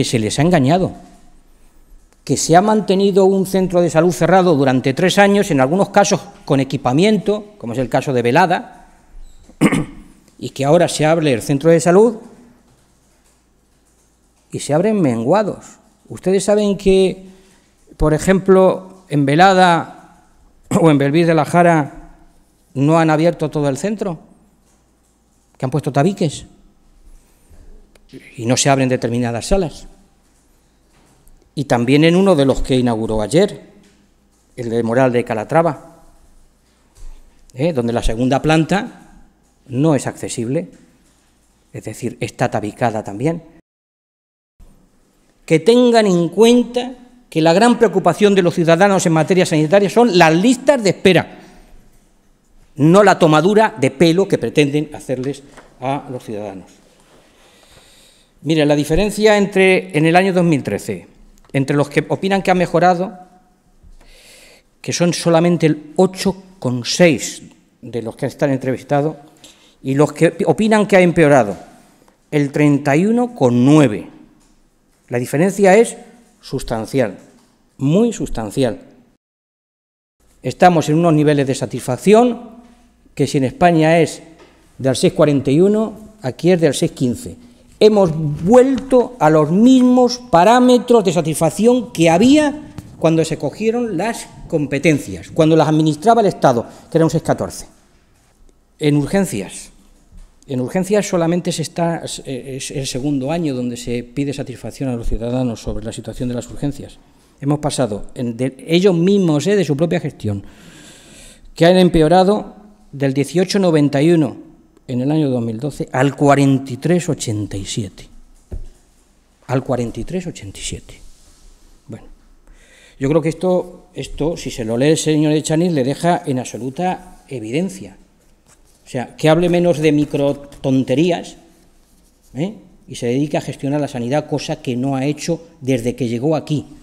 que se les ha engañado, que se ha mantenido un centro de salud cerrado durante tres años, en algunos casos con equipamiento, como es el caso de Velada, y que ahora se abre el centro de salud y se abren menguados. Ustedes saben que, por ejemplo, en Velada o en Belvis de la Jara no han abierto todo el centro, que han puesto tabiques y no se abren determinadas salas y también en uno de los que inauguró ayer, el de Moral de Calatrava, ¿eh? donde la segunda planta no es accesible, es decir, está tabicada también. Que tengan en cuenta que la gran preocupación de los ciudadanos en materia sanitaria son las listas de espera, no la tomadura de pelo que pretenden hacerles a los ciudadanos. Mire, la diferencia entre en el año 2013 entre los que opinan que ha mejorado, que son solamente el 8,6 de los que están entrevistados, y los que opinan que ha empeorado, el 31,9. La diferencia es sustancial, muy sustancial. Estamos en unos niveles de satisfacción que si en España es del 6,41, aquí es del 6,15 hemos vuelto a los mismos parámetros de satisfacción que había cuando se cogieron las competencias, cuando las administraba el Estado, que era un 614. En urgencias. En urgencias solamente se está, es el segundo año donde se pide satisfacción a los ciudadanos sobre la situación de las urgencias. Hemos pasado, ellos mismos, eh, de su propia gestión, que han empeorado del 1891 en el año 2012 al 43,87. Al 43,87. Bueno, yo creo que esto, esto, si se lo lee el señor Echanis, le deja en absoluta evidencia. O sea, que hable menos de micro tonterías ¿eh? y se dedica a gestionar la sanidad, cosa que no ha hecho desde que llegó aquí.